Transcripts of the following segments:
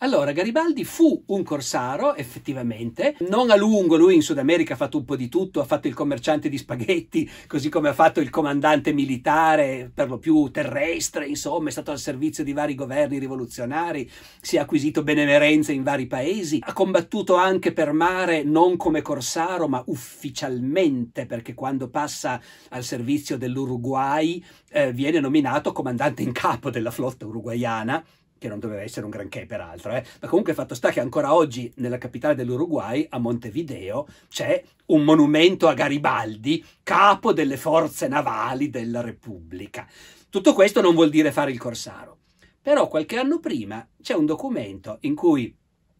Allora, Garibaldi fu un corsaro, effettivamente, non a lungo, lui in Sud America ha fatto un po' di tutto, ha fatto il commerciante di spaghetti, così come ha fatto il comandante militare, per lo più terrestre, insomma, è stato al servizio di vari governi rivoluzionari, si è acquisito benemerenze in vari paesi, ha combattuto anche per mare non come corsaro, ma ufficialmente, perché quando passa al servizio dell'Uruguay eh, viene nominato comandante in capo della flotta uruguayana, che non doveva essere un granché peraltro, eh? ma comunque fatto sta che ancora oggi nella capitale dell'Uruguay, a Montevideo, c'è un monumento a Garibaldi, capo delle forze navali della Repubblica. Tutto questo non vuol dire fare il corsaro, però qualche anno prima c'è un documento in cui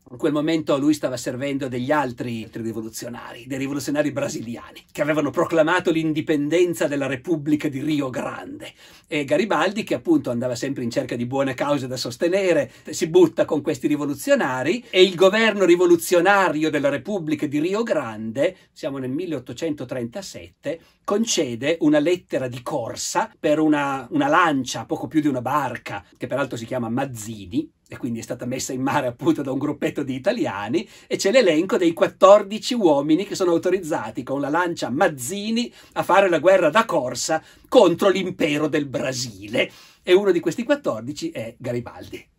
in quel momento lui stava servendo degli altri, altri rivoluzionari, dei rivoluzionari brasiliani, che avevano proclamato l'indipendenza della Repubblica di Rio Grande. E Garibaldi, che appunto andava sempre in cerca di buone cause da sostenere, si butta con questi rivoluzionari e il governo rivoluzionario della Repubblica di Rio Grande, siamo nel 1837, concede una lettera di corsa per una, una lancia, poco più di una barca, che peraltro si chiama Mazzini, e quindi è stata messa in mare appunto da un gruppetto di italiani e c'è l'elenco dei 14 uomini che sono autorizzati con la lancia Mazzini a fare la guerra da corsa contro l'impero del Brasile e uno di questi 14 è Garibaldi.